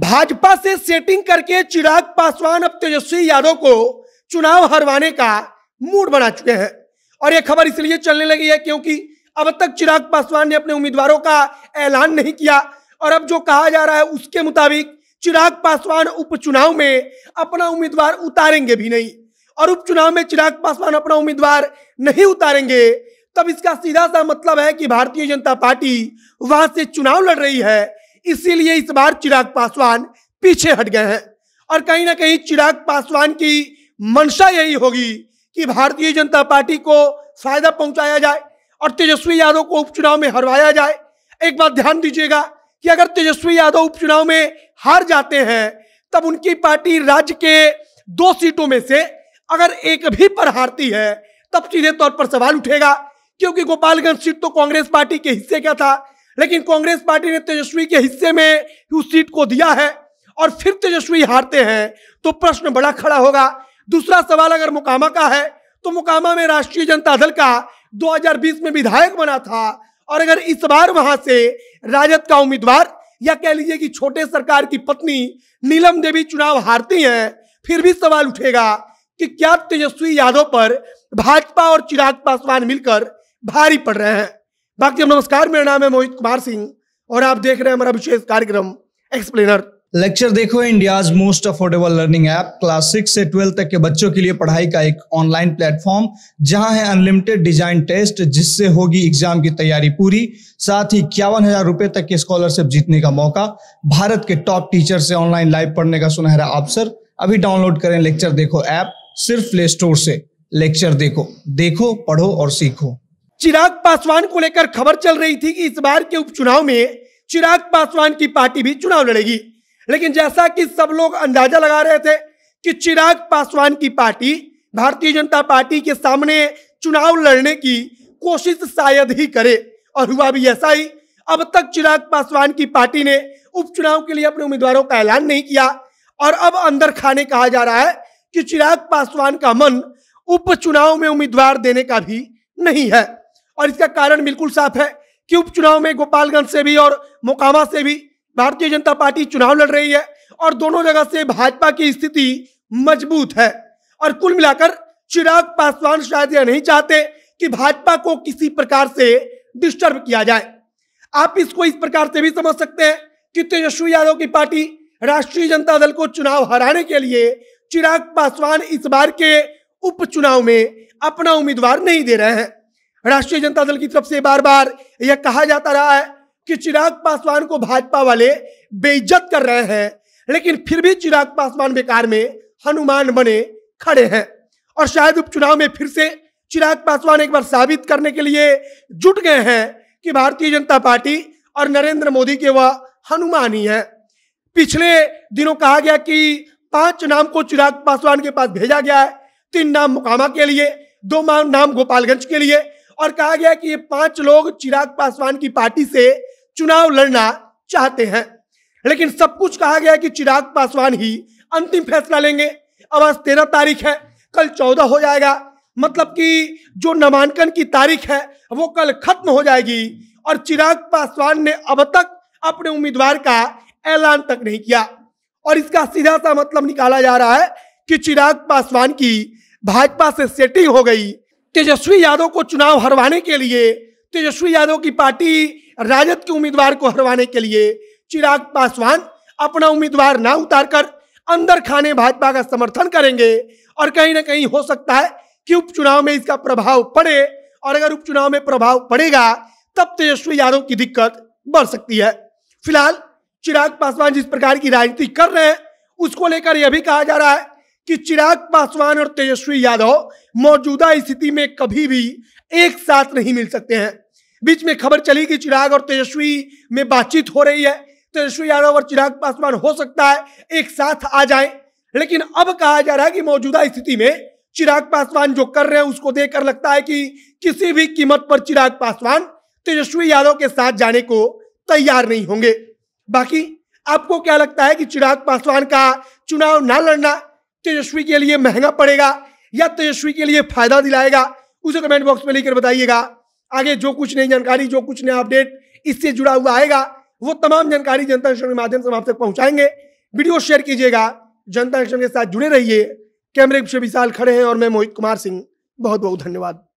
भाजपा से सेटिंग करके चिराग पासवान अब तेजस्वी यादव को चुनाव हरवाने का मूड बना चुके हैं और यह खबर इसलिए चलने लगी है क्योंकि अब तक चिराग पासवान ने अपने उम्मीदवारों का ऐलान नहीं किया और अब जो कहा जा रहा है उसके मुताबिक चिराग पासवान उपचुनाव में अपना उम्मीदवार उतारेंगे भी नहीं और उपचुनाव में चिराग पासवान अपना उम्मीदवार नहीं उतारेंगे तब इसका सीधा सा मतलब है कि भारतीय जनता पार्टी वहां से चुनाव लड़ रही है इसीलिए इस बार चिराग पासवान पीछे हट गए हैं और कहीं ना कहीं चिराग पासवान की मंशा यही होगी कि भारतीय जनता पार्टी को फायदा पहुंचाया जाए और तेजस्वी यादव को उपचुनाव में हरवाया जाए एक बात ध्यान दीजिएगा कि अगर तेजस्वी यादव उपचुनाव में हार जाते हैं तब उनकी पार्टी राज्य के दो सीटों में से अगर एक भी पर हारती है तब सीधे तौर पर सवाल उठेगा क्योंकि गोपालगंज सीट तो कांग्रेस पार्टी के हिस्से का था लेकिन कांग्रेस पार्टी ने तेजस्वी के हिस्से में उस सीट को दिया है और फिर तेजस्वी हारते हैं तो प्रश्न बड़ा खड़ा होगा दूसरा सवाल अगर मुकामा का है तो मुकामा में राष्ट्रीय जनता दल का 2020 में विधायक बना था और अगर इस बार वहां से राजद का उम्मीदवार या कह लीजिए कि छोटे सरकार की पत्नी नीलम देवी चुनाव हारती हैं फिर भी सवाल उठेगा कि क्या तेजस्वी यादव पर भाजपा और चिराग पासवान मिलकर भारी पड़ रहे हैं बाकी नमस्कार मेरा नाम है मोहित कुमार सिंह और आप देख रहे हैं हमारा विशेष कार्यक्रम एक्सप्लेनर लेक्चर देखो India's most affordable learning app class six से ट्वेल्थ तक के बच्चों के लिए पढ़ाई का एक ऑनलाइन प्लेटफॉर्म जहां है अनलिमिटेड डिजाइन टेस्ट जिससे होगी एग्जाम की तैयारी पूरी साथ ही इक्यावन हजार रुपए तक के स्कॉलरशिप जीतने का मौका भारत के टॉप टीचर से ऑनलाइन लाइव पढ़ने का सुनहरा अवसर अभी डाउनलोड करें लेक्चर देखो ऐप सिर्फ प्ले स्टोर से लेक्चर देखो देखो पढ़ो और सीखो चिराग पासवान को लेकर खबर चल रही थी कि इस बार के उपचुनाव में चिराग पासवान की पार्टी भी चुनाव लड़ेगी लेकिन जैसा कि सब लोग अंदाजा लगा रहे थे कि चिराग पासवान की पार्टी भारतीय जनता पार्टी के सामने चुनाव लड़ने की कोशिश शायद ही करे और हुआ भी ऐसा ही अब तक चिराग पासवान की पार्टी ने उपचुनाव के लिए अपने उम्मीदवारों का ऐलान नहीं किया और अब अंदर खाने कहा जा रहा है कि चिराग पासवान का मन उपचुनाव में उम्मीदवार देने का भी नहीं है और इसका कारण बिल्कुल साफ है कि उपचुनाव में गोपालगंज से भी और मोकामा से भी भारतीय जनता पार्टी चुनाव लड़ रही है और दोनों जगह से भाजपा की स्थिति मजबूत है और कुल मिलाकर चिराग पासवान शायद यह नहीं चाहते कि भाजपा को किसी प्रकार से डिस्टर्ब किया जाए आप इसको इस प्रकार से भी समझ सकते हैं कि तेजस्वी यादव की पार्टी राष्ट्रीय जनता दल को चुनाव हराने के लिए चिराग पासवान इस बार के उपचुनाव में अपना उम्मीदवार नहीं दे रहे हैं राष्ट्रीय जनता दल की तरफ से बार बार यह कहा जाता रहा है कि चिराग पासवान को भाजपा वाले बेइज्जत कर रहे हैं लेकिन फिर भी चिराग पासवान बेकार में हनुमान बने खड़े हैं और शायद उपचुनाव में फिर से चिराग पासवान एक बार साबित करने के लिए जुट गए हैं कि भारतीय जनता पार्टी और नरेंद्र मोदी के वह हनुमान ही है पिछले दिनों कहा गया कि पांच नाम को चिराग पासवान के पास भेजा गया है तीन नाम मुकामा के लिए दो नाम गोपालगंज के लिए और कहा गया कि ये पांच लोग चिराग पासवान की पार्टी से चुनाव लड़ना चाहते हैं लेकिन सब कुछ कहा गया कि चिराग पासवान ही अंतिम फैसला लेंगे अब आज तेरह तारीख है कल चौदह हो जाएगा मतलब कि जो नामांकन की तारीख है वो कल खत्म हो जाएगी और चिराग पासवान ने अब तक अपने उम्मीदवार का ऐलान तक नहीं किया और इसका सीधा सा मतलब निकाला जा रहा है कि चिराग पासवान की भाजपा से सेटिंग हो गई तेजस्वी यादव को चुनाव हरवाने के लिए तेजस्वी यादव की पार्टी राजद के उम्मीदवार को हरवाने के लिए चिराग पासवान अपना उम्मीदवार ना उतारकर अंदर खाने भाजपा का समर्थन करेंगे और कहीं ना कहीं हो सकता है कि उपचुनाव में इसका प्रभाव पड़े और अगर उपचुनाव में प्रभाव पड़ेगा तब तेजस्वी यादव की दिक्कत बढ़ सकती है फिलहाल चिराग पासवान जिस प्रकार की राजनीति कर रहे हैं उसको लेकर यह भी कहा जा रहा है कि चिराग पासवान और तेजस्वी यादव मौजूदा स्थिति में कभी भी एक साथ नहीं मिल सकते हैं बीच में खबर चली कि चिराग और तेजस्वी में बातचीत हो रही है तेजस्वी यादव और चिराग पासवान हो सकता है एक साथ आ जाए लेकिन अब कहा जा रहा है कि मौजूदा स्थिति में चिराग पासवान जो कर रहे हैं उसको देखकर लगता है कि किसी भी कीमत पर चिराग पासवान तेजस्वी यादव के साथ जाने को तैयार नहीं होंगे बाकी आपको क्या लगता है कि चिराग पासवान का चुनाव ना लड़ना तेजस्वी तो के लिए महंगा पड़ेगा या तेजस्वी तो के लिए फायदा दिलाएगा उसे कमेंट बॉक्स में लेकर बताइएगा आगे जो कुछ नई जानकारी जो कुछ नया अपडेट इससे जुड़ा हुआ आएगा वो तमाम जानकारी जनता के माध्यम से आप तक पहुंचाएंगे वीडियो शेयर कीजिएगा जनता के साथ जुड़े रहिए कैमरे से विशाल खड़े हैं और मैं मोहित कुमार सिंह बहुत बहुत धन्यवाद